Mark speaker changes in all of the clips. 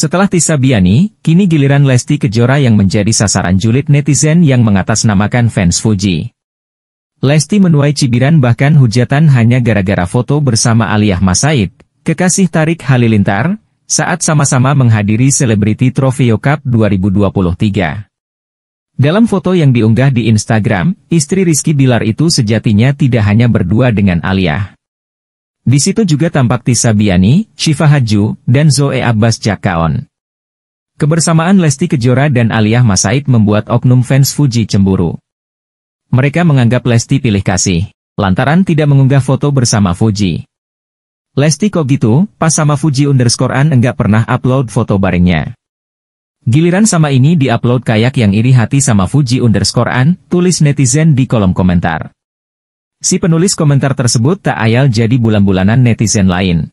Speaker 1: Setelah Tisa Biani, kini giliran Lesti Kejora yang menjadi sasaran julid netizen yang mengatasnamakan fans Fuji. Lesti menuai cibiran bahkan hujatan hanya gara-gara foto bersama Aliyah Masaid, kekasih Tarik Halilintar, saat sama-sama menghadiri Celebrity Trofeo Cup 2023. Dalam foto yang diunggah di Instagram, istri Rizky Bilar itu sejatinya tidak hanya berdua dengan Aliyah. Di situ juga tampak Tisa Biani, Syifa Haju, dan Zoe Abbas Jakaon. Kebersamaan Lesti Kejora dan Aliyah Masaid membuat oknum fans Fuji cemburu. Mereka menganggap Lesti pilih kasih, lantaran tidak mengunggah foto bersama Fuji. Lesti kok gitu, pas sama Fuji underscore an enggak pernah upload foto barengnya. Giliran sama ini diupload kayak yang iri hati sama Fuji underscore an, tulis netizen di kolom komentar. Si penulis komentar tersebut tak ayal jadi bulan-bulanan netizen lain.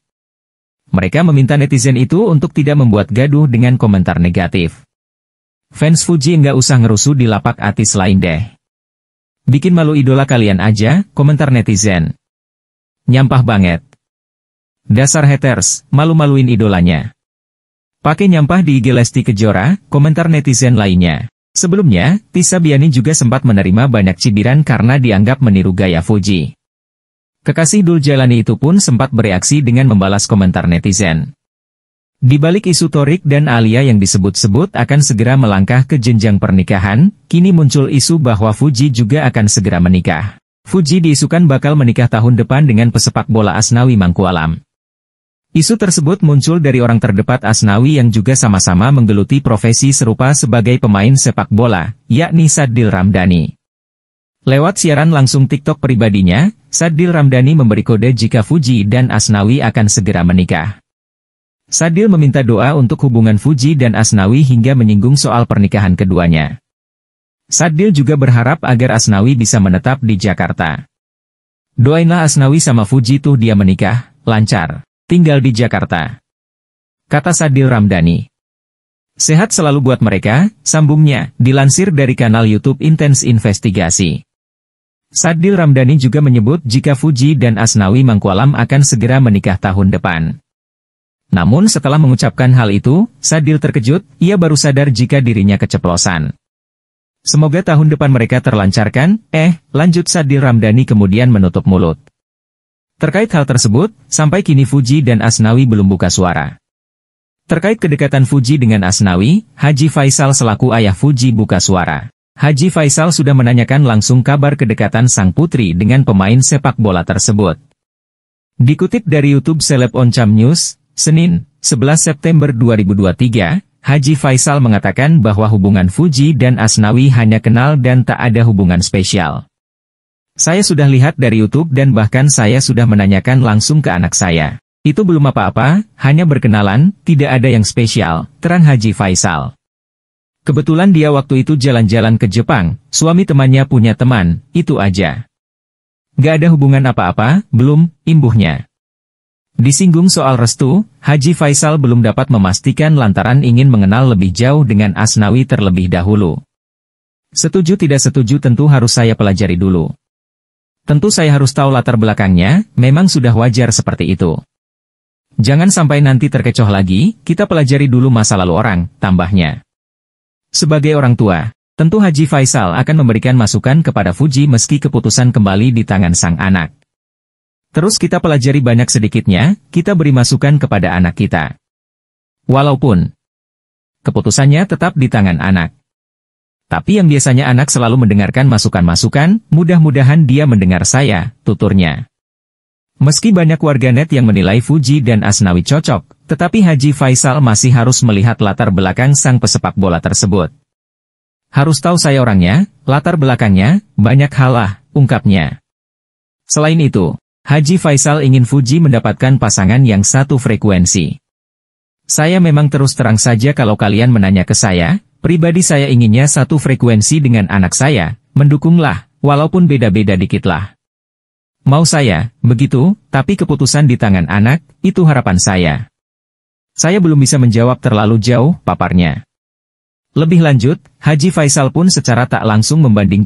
Speaker 1: Mereka meminta netizen itu untuk tidak membuat gaduh dengan komentar negatif. Fans Fuji nggak usah ngerusuh di lapak artis lain deh. Bikin malu idola kalian aja, komentar netizen. Nyampah banget. Dasar haters, malu-maluin idolanya. Pakai nyampah di IG Lesti Kejora, komentar netizen lainnya. Sebelumnya, Tisa Biani juga sempat menerima banyak cibiran karena dianggap meniru gaya Fuji. Kekasih Dul Jalani itu pun sempat bereaksi dengan membalas komentar netizen. Di balik isu Torik dan Alia yang disebut-sebut akan segera melangkah ke jenjang pernikahan, kini muncul isu bahwa Fuji juga akan segera menikah. Fuji diisukan bakal menikah tahun depan dengan pesepak bola Asnawi Mangkualam. Isu tersebut muncul dari orang terdepat Asnawi yang juga sama-sama menggeluti profesi serupa sebagai pemain sepak bola, yakni Sadil Ramdhani. Lewat siaran langsung TikTok pribadinya, Sadil Ramdhani memberi kode jika Fuji dan Asnawi akan segera menikah. Sadil meminta doa untuk hubungan Fuji dan Asnawi hingga menyinggung soal pernikahan keduanya. Sadil juga berharap agar Asnawi bisa menetap di Jakarta. Doainlah Asnawi sama Fuji tuh dia menikah, lancar tinggal di Jakarta. Kata Sadil Ramdhani. Sehat selalu buat mereka, sambungnya, dilansir dari kanal YouTube Intense Investigasi. Sadil Ramdhani juga menyebut jika Fuji dan Asnawi Mangkualam akan segera menikah tahun depan. Namun setelah mengucapkan hal itu, Sadil terkejut, ia baru sadar jika dirinya keceplosan. Semoga tahun depan mereka terlancarkan, eh, lanjut Sadil Ramdhani kemudian menutup mulut. Terkait hal tersebut, sampai kini Fuji dan Asnawi belum buka suara. Terkait kedekatan Fuji dengan Asnawi, Haji Faisal selaku ayah Fuji buka suara. Haji Faisal sudah menanyakan langsung kabar kedekatan sang putri dengan pemain sepak bola tersebut. Dikutip dari YouTube Seleb Oncam News, Senin, 11 September 2023, Haji Faisal mengatakan bahwa hubungan Fuji dan Asnawi hanya kenal dan tak ada hubungan spesial. Saya sudah lihat dari YouTube dan bahkan saya sudah menanyakan langsung ke anak saya. Itu belum apa-apa, hanya berkenalan, tidak ada yang spesial, terang Haji Faisal. Kebetulan dia waktu itu jalan-jalan ke Jepang, suami temannya punya teman, itu aja. Gak ada hubungan apa-apa, belum, imbuhnya. Disinggung soal restu, Haji Faisal belum dapat memastikan lantaran ingin mengenal lebih jauh dengan Asnawi terlebih dahulu. Setuju tidak setuju tentu harus saya pelajari dulu. Tentu saya harus tahu latar belakangnya, memang sudah wajar seperti itu. Jangan sampai nanti terkecoh lagi, kita pelajari dulu masa lalu orang, tambahnya. Sebagai orang tua, tentu Haji Faisal akan memberikan masukan kepada Fuji meski keputusan kembali di tangan sang anak. Terus kita pelajari banyak sedikitnya, kita beri masukan kepada anak kita. Walaupun keputusannya tetap di tangan anak. Tapi yang biasanya anak selalu mendengarkan masukan-masukan, mudah-mudahan dia mendengar saya, tuturnya. Meski banyak warganet yang menilai Fuji dan Asnawi cocok, tetapi Haji Faisal masih harus melihat latar belakang sang pesepak bola tersebut. Harus tahu saya orangnya, latar belakangnya, banyak halah, ungkapnya. Selain itu, Haji Faisal ingin Fuji mendapatkan pasangan yang satu frekuensi. Saya memang terus terang saja kalau kalian menanya ke saya, Pribadi saya inginnya satu frekuensi dengan anak saya, mendukunglah, walaupun beda-beda dikitlah. Mau saya, begitu, tapi keputusan di tangan anak, itu harapan saya. Saya belum bisa menjawab terlalu jauh, paparnya. Lebih lanjut, Haji Faisal pun secara tak langsung membandingkan